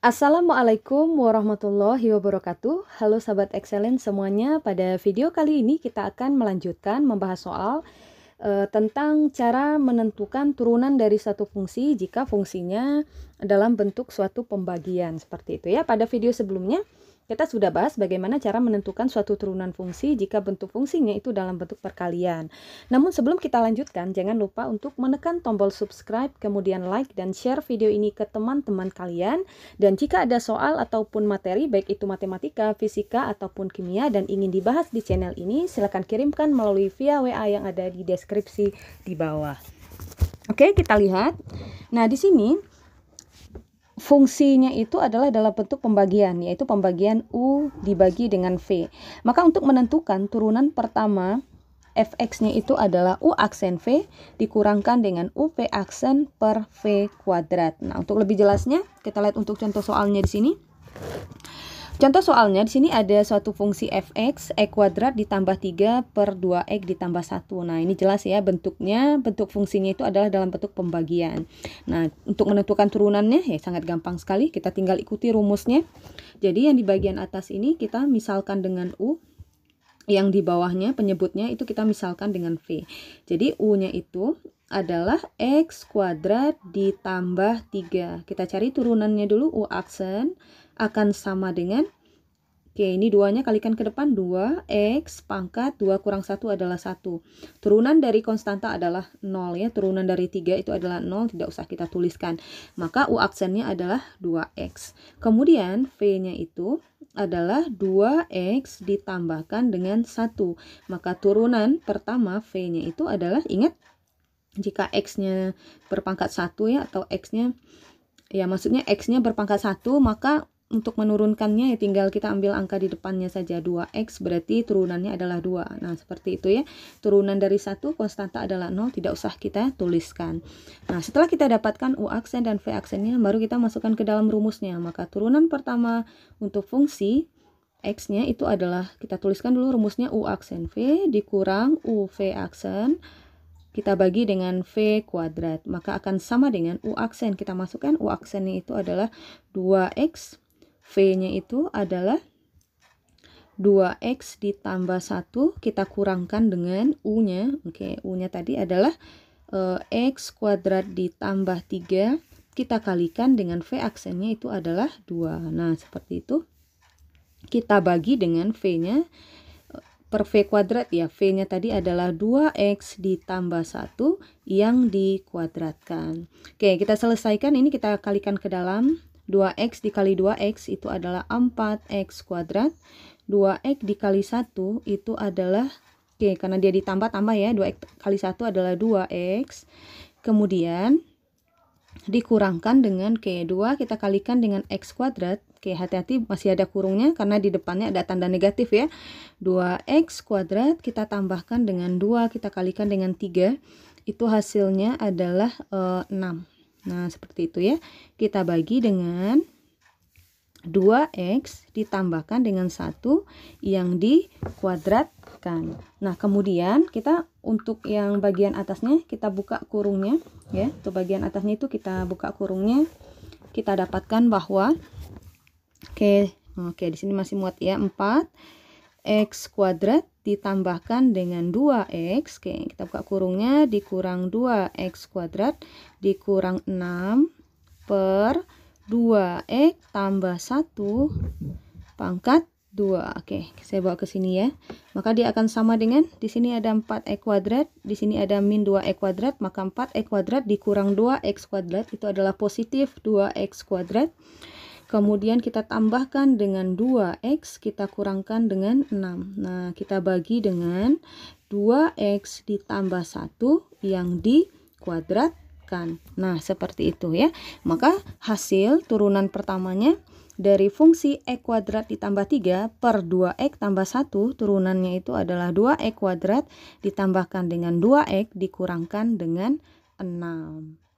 Assalamualaikum warahmatullahi wabarakatuh. Halo sahabat excellent semuanya. Pada video kali ini kita akan melanjutkan membahas soal e, tentang cara menentukan turunan dari satu fungsi jika fungsinya dalam bentuk suatu pembagian seperti itu ya. Pada video sebelumnya kita sudah bahas bagaimana cara menentukan suatu turunan fungsi jika bentuk fungsinya itu dalam bentuk perkalian. Namun sebelum kita lanjutkan, jangan lupa untuk menekan tombol subscribe, kemudian like dan share video ini ke teman-teman kalian. Dan jika ada soal ataupun materi, baik itu matematika, fisika, ataupun kimia dan ingin dibahas di channel ini, silakan kirimkan melalui via WA yang ada di deskripsi di bawah. Oke, kita lihat. Nah, di sini fungsinya itu adalah dalam bentuk pembagian, yaitu pembagian U dibagi dengan V. Maka untuk menentukan turunan pertama fx-nya itu adalah u aksen v dikurangkan dengan u uv aksen per v kuadrat. Nah, untuk lebih jelasnya kita lihat untuk contoh soalnya di sini. Contoh soalnya di sini ada suatu fungsi fx e kuadrat ditambah 3 per 2x ditambah 1. Nah, ini jelas ya bentuknya, bentuk fungsinya itu adalah dalam bentuk pembagian. Nah, untuk menentukan turunannya ya sangat gampang sekali, kita tinggal ikuti rumusnya. Jadi yang di bagian atas ini kita misalkan dengan U, yang di bawahnya penyebutnya itu kita misalkan dengan V. Jadi U-nya itu adalah X kuadrat ditambah 3. Kita cari turunannya dulu U aksen akan sama dengan Oke, ini duanya kalikan ke depan 2x pangkat 2 kurang 1 adalah 1. Turunan dari konstanta adalah 0 ya. Turunan dari 3 itu adalah 0, tidak usah kita tuliskan. Maka U aksennya adalah 2x. Kemudian V-nya itu adalah 2x ditambahkan dengan 1. Maka turunan pertama V-nya itu adalah ingat jika x-nya berpangkat 1 ya atau x-nya ya maksudnya x-nya berpangkat 1 maka untuk menurunkannya ya tinggal kita ambil angka di depannya saja 2x berarti turunannya adalah 2 nah seperti itu ya turunan dari satu konstanta adalah 0 tidak usah kita tuliskan nah setelah kita dapatkan u aksen dan v aksennya baru kita masukkan ke dalam rumusnya maka turunan pertama untuk fungsi x-nya itu adalah kita tuliskan dulu rumusnya u aksen v dikurang u v aksen kita bagi dengan V kuadrat maka akan sama dengan U aksen kita masukkan U aksennya itu adalah 2X V-nya itu adalah 2X ditambah 1 kita kurangkan dengan U-nya. Oke, U-nya tadi adalah uh, X kuadrat ditambah 3 kita kalikan dengan V aksennya itu adalah 2. Nah, seperti itu. Kita bagi dengan V-nya eh, per V kuadrat ya. V-nya tadi adalah 2X ditambah 1 yang dikuadratkan. Oke, kita selesaikan. Ini kita kalikan ke dalam 2x dikali 2x itu adalah 4x kuadrat. 2x dikali 1 itu adalah Oke, karena dia ditambah tambah ya, 2x kali 1 adalah 2x. Kemudian dikurangkan dengan k 2 kita kalikan dengan X kuadrat. Oke, hati-hati masih ada kurungnya karena di depannya ada tanda negatif ya. 2X kuadrat kita tambahkan dengan 2, kita kalikan dengan 3. Itu hasilnya adalah e, eh, 6. Nah, seperti itu ya. Kita bagi dengan 2x ditambahkan dengan 1 yang dikuadratkan. Nah, kemudian kita untuk yang bagian atasnya kita buka kurungnya ya. Untuk bagian atasnya itu kita buka kurungnya. Kita dapatkan bahwa oke, okay, oke okay, di sini masih muat ya 4 X kuadrat ditambahkan dengan 2X. Oke, kita buka kurungnya dikurang 2X kuadrat dikurang 6 per 2X tambah 1 pangkat 2. Oke, saya bawa ke sini ya. Maka dia akan sama dengan di sini ada 4x kuadrat, di sini ada min 2x kuadrat, maka 4x kuadrat dikurang 2x kuadrat itu adalah positif 2x kuadrat. Kemudian kita tambahkan dengan 2x, kita kurangkan dengan 6. Nah, kita bagi dengan 2x ditambah 1 yang dikuadratkan. Nah, seperti itu ya. Maka hasil turunan pertamanya dari fungsi e kuadrat ditambah 3 per 2x tambah 1 turunannya itu adalah 2e kuadrat ditambahkan dengan 2x dikurangkan dengan 6.